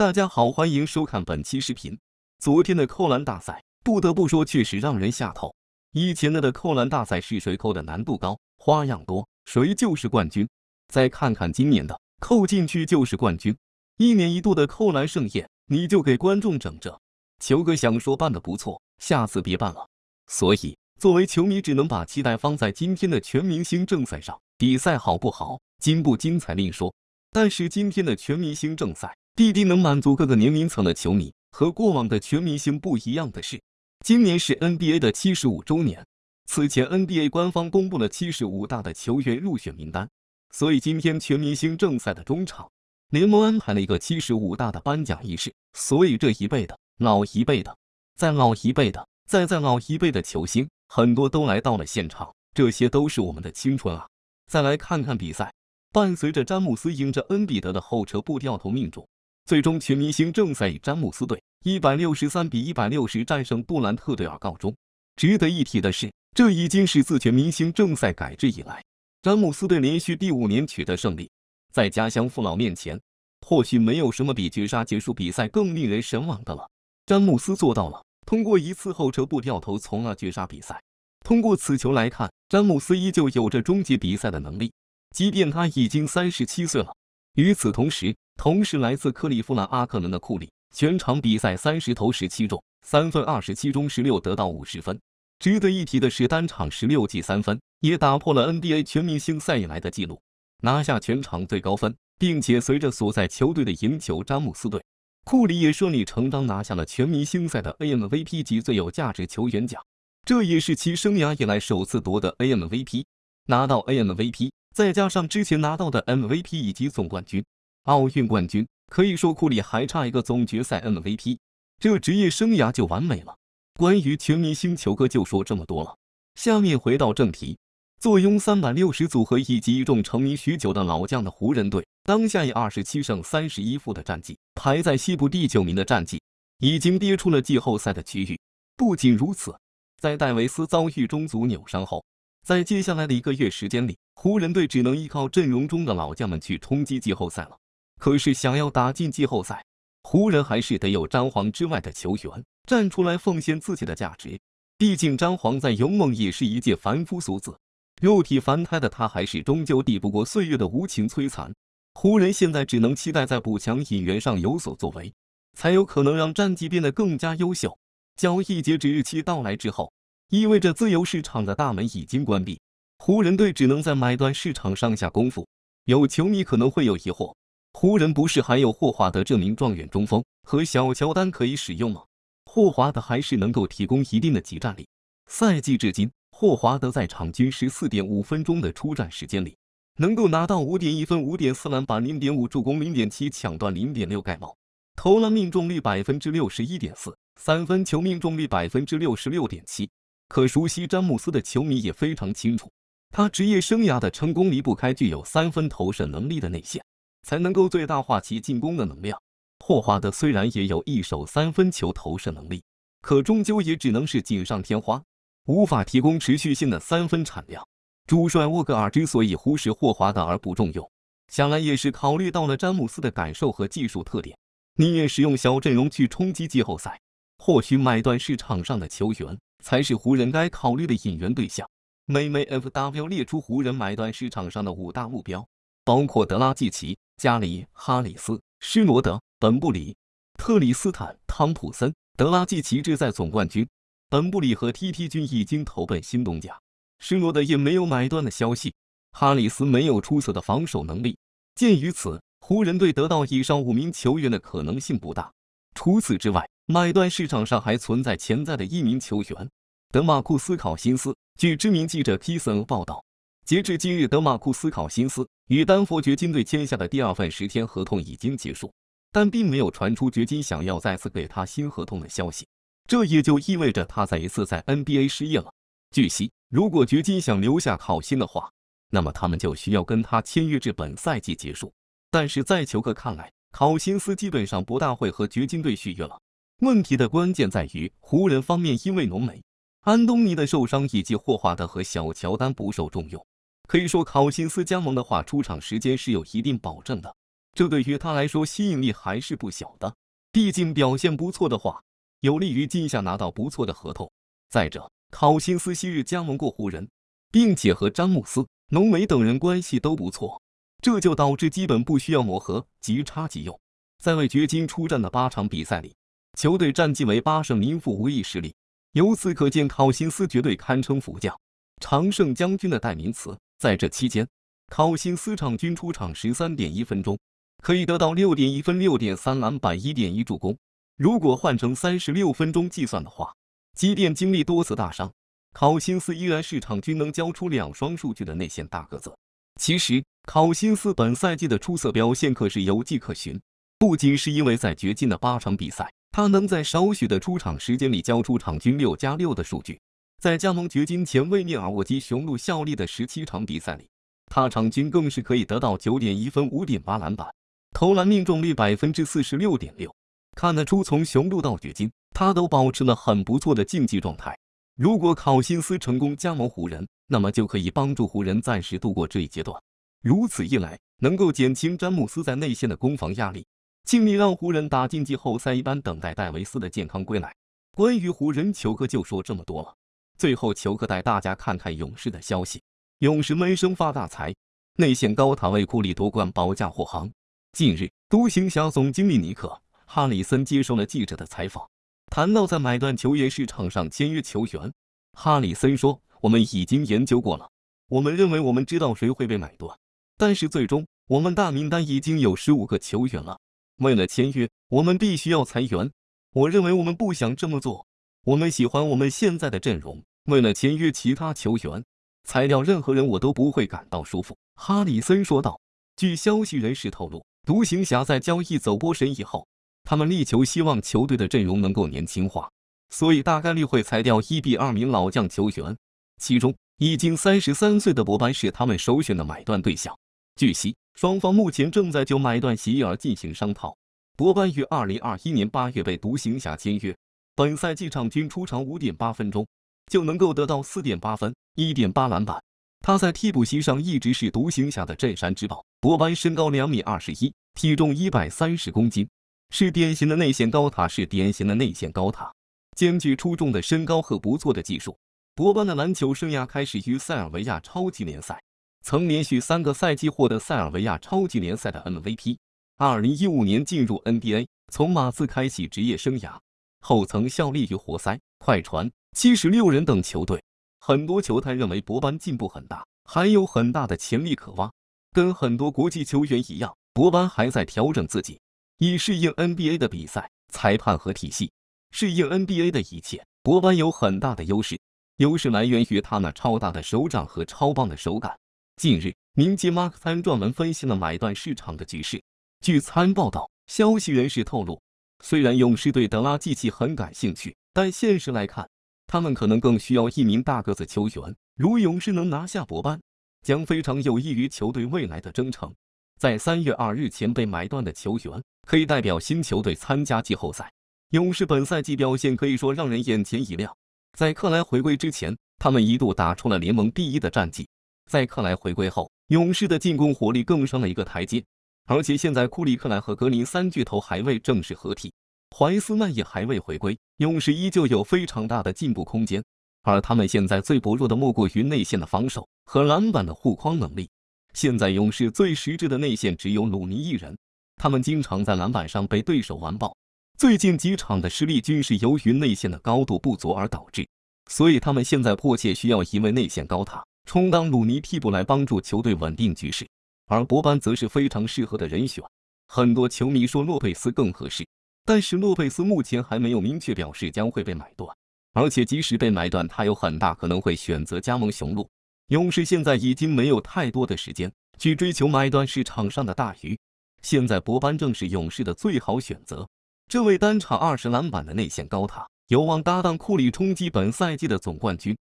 大家好，欢迎收看本期视频。昨天的扣篮大赛，不得不说确实让人下头。以前的的扣篮大赛是谁扣的难度高，花样多，谁就是冠军。再看看今年的，扣进去就是冠军。一年一度的扣篮盛宴，你就给观众整着。球哥想说，办的不错，下次别办了。所以作为球迷，只能把期待放在今天的全明星正赛上。比赛好不好，精不精彩另说。但是今天的全明星正赛。弟弟能满足各个年龄层的球迷。和过往的全明星不一样的是，今年是 NBA 的七十五周年。此前 NBA 官方公布了七十五大的球员入选名单，所以今天全明星正赛的中场，联盟安排了一个七十五大的颁奖仪式。所以这一辈的老一辈的，再老一辈的，再再老一辈的球星很多都来到了现场。这些都是我们的青春啊！再来看看比赛，伴随着詹姆斯迎着恩比德的后撤步掉头命中。最终，全明星正赛詹姆斯队一百六十三比一百六十战胜布兰特队而告终。值得一提的是，这已经是自全明星正赛改制以来，詹姆斯队连续第五年取得胜利。在家乡父老面前，或许没有什么比绝杀结束比赛更令人神往的了。詹姆斯做到了，通过一次后撤步掉头，从而绝杀比赛。通过此球来看，詹姆斯依旧有着终结比赛的能力，即便他已经三十七岁了。与此同时，同时来自克利夫兰阿克伦的库里，全场比赛三十投十七中，三分二十七中十六，得到五十分。值得一提的是，单场十六记三分也打破了 NBA 全明星赛以来的记录，拿下全场最高分，并且随着所在球队的赢球，詹姆斯队，库里也顺理成章拿下了全明星赛的 AMVP 级最有价值球员奖，这也是其生涯以来首次夺得 AMVP，拿到 AMVP。再加上之前拿到的 MVP 以及总冠军、奥运冠军，可以说库里还差一个总决赛 MVP，这职业生涯就完美了。关于全明星球哥就说这么多了。下面回到正题，坐拥三百六十组合以及一众成名许久的老将的湖人队，当下以二十七胜三十一负的战绩，排在西部第九名的战绩，已经跌出了季后赛的区域。不仅如此，在戴维斯遭遇中足扭伤后，在接下来的一个月时间里，湖人队只能依靠阵容中的老将们去冲击季后赛了。可是，想要打进季后赛，湖人还是得有詹皇之外的球员站出来奉献自己的价值。毕竟，詹皇在勇猛也是一介凡夫俗子，肉体凡胎的他还是终究抵不过岁月的无情摧残。湖人现在只能期待在补强引援上有所作为，才有可能让战绩变得更加优秀。交易截止日期到来之后。意味着自由市场的大门已经关闭，湖人队只能在买断市场上下功夫。有球迷可能会有疑惑：湖人不是还有霍华德这名状元中锋和小乔丹可以使用吗？霍华德还是能够提供一定的集战力。赛季至今，霍华德在场均十四点五分钟的出战时间里，能够拿到五点一分、五点四篮板、零点五助攻、零点七抢断、零点六盖帽，投篮命中率百分之六十一点四，三分球命中率百分之六十六点七。可熟悉詹姆斯的球迷也非常清楚，他职业生涯的成功离不开具有三分投射能力的内线，才能够最大化其进攻的能量。霍华德虽然也有一手三分球投射能力，可终究也只能是锦上添花，无法提供持续性的三分产量。主帅沃格尔之所以忽视霍华德而不重用，想来也是考虑到了詹姆斯的感受和技术特点，宁愿使用小阵容去冲击季后赛，或许买断市场上的球员。才是湖人该考虑的引援对象。美媒 FW 列出湖人买断市场上的五大目标，包括德拉季奇、加里、哈里斯、施罗德、本布里、特里斯坦、汤普森。德拉季奇志在总冠军，本布里和 TT 均已经投奔新东家，施罗德也没有买断的消息，哈里斯没有出色的防守能力。鉴于此，湖人队得到以上五名球员的可能性不大。除此之外。买断市场上还存在潜在的一名球员，德马库斯考辛斯。据知名记者皮斯恩报道，截至今日，德马库斯考辛斯与丹佛掘金队签下的第二份十天合同已经结束，但并没有传出掘金想要再次给他新合同的消息。这也就意味着他再一次在 NBA 失业了。据悉，如果掘金想留下考辛的话，那么他们就需要跟他签约至本赛季结束。但是在球客看来，考辛斯基本上不大会和掘金队续约了。问题的关键在于湖人方面，因为浓眉、安东尼的受伤，以及霍华德和小乔丹不受重用。可以说，考辛斯加盟的话，出场时间是有一定保证的。这对于他来说吸引力还是不小的。毕竟表现不错的话，有利于今夏拿到不错的合同。再者，考辛斯昔日加盟过湖人，并且和詹姆斯、浓眉等人关系都不错，这就导致基本不需要磨合，即插即用。在为掘金出战的八场比赛里。球队战绩为八胜零负，无一失利，由此可见，考辛斯绝对堪称福将、常胜将军的代名词。在这期间，考辛斯场均出场十三点一分钟，可以得到六点一分、六点三篮板、一点一助攻。如果换成三十六分钟计算的话，即便经历多次大伤，考辛斯依然是场均能交出两双数据的内线大个子。其实，考辛斯本赛季的出色表现可是有迹可循，不仅是因为在掘金的八场比赛。他能在少许的出场时间里交出场均六加六的数据。在加盟掘金前卫尼尔沃基雄鹿效力的十七场比赛里，他场均更是可以得到九点一分、五点八篮板，投篮命中率百分之四十六点六。看得出，从雄鹿到掘金，他都保持了很不错的竞技状态。如果考辛斯成功加盟湖人，那么就可以帮助湖人暂时度过这一阶段。如此一来，能够减轻詹姆斯在内线的攻防压力。尽力让湖人打晋级后赛，一般等待戴维斯的健康归来。关于湖人球哥就说这么多了。最后，球哥带大家看看勇士的消息。勇士闷声发大财，内线高塔为库里夺冠保驾护航。近日，独行侠总经理尼克·哈里森接受了记者的采访，谈到在买断球员市场上签约球员，哈里森说：“我们已经研究过了，我们认为我们知道谁会被买断，但是最终我们大名单已经有十五个球员了。”为了签约，我们必须要裁员。我认为我们不想这么做。我们喜欢我们现在的阵容。为了签约其他球员，裁掉任何人我都不会感到舒服。”哈里森说道。据消息人士透露，独行侠在交易走波神以后，他们力求希望球队的阵容能够年轻化，所以大概率会裁掉一比二名老将球员。其中，已经三十三岁的博班是他们首选的买断对象。据悉。双方目前正在就买断协议而进行商讨。博班于二零二一年八月被独行侠签约，本赛季场均出场五点八分钟就能够得到四点八分、一点八篮板。他在替补席上一直是独行侠的镇山之宝。博班身高两米二十一，体重一百三十公斤，是典型的内线高塔。是典型的内线高塔，兼具出众的身高和不错的技术。博班的篮球生涯开始于塞尔维亚超级联赛。曾连续三个赛季获得塞尔维亚超级联赛的 MVP，二零一五年进入 NBA，从马刺开启职业生涯后，曾效力于活塞、快船、七十六人等球队。很多球探认为博班进步很大，还有很大的潜力可挖。跟很多国际球员一样，博班还在调整自己，以适应 NBA 的比赛、裁判和体系，适应 NBA 的一切。博班有很大的优势，优势来源于他那超大的手掌和超棒的手感。近日，名记马克三撰文分析了买断市场的局势。据参报道，消息人士透露，虽然勇士对德拉季奇很感兴趣，但现实来看，他们可能更需要一名大个子球员。如勇士能拿下博班，将非常有益于球队未来的征程。在三月二日前被买断的球员，可以代表新球队参加季后赛。勇士本赛季表现可以说让人眼前一亮，在克莱回归之前，他们一度打出了联盟第一的战绩。在克莱回归后，勇士的进攻火力更上了一个台阶。而且现在库里、克莱和格林三巨头还未正式合体，怀斯曼也还未回归，勇士依旧有非常大的进步空间。而他们现在最薄弱的莫过于内线的防守和篮板的护框能力。现在勇士最实质的内线只有鲁尼一人，他们经常在篮板上被对手完爆。最近几场的失利均是由于内线的高度不足而导致。所以他们现在迫切需要一位内线高塔。充当鲁尼替补来帮助球队稳定局势，而博班则是非常适合的人选。很多球迷说洛佩斯更合适，但是洛佩斯目前还没有明确表示将会被买断，而且即使被买断，他有很大可能会选择加盟雄鹿。勇士现在已经没有太多的时间去追求买断市场上的大鱼，现在博班正是勇士的最好选择。这位单场二十篮板的内线高塔，有望搭档库里冲击本赛季的总冠军。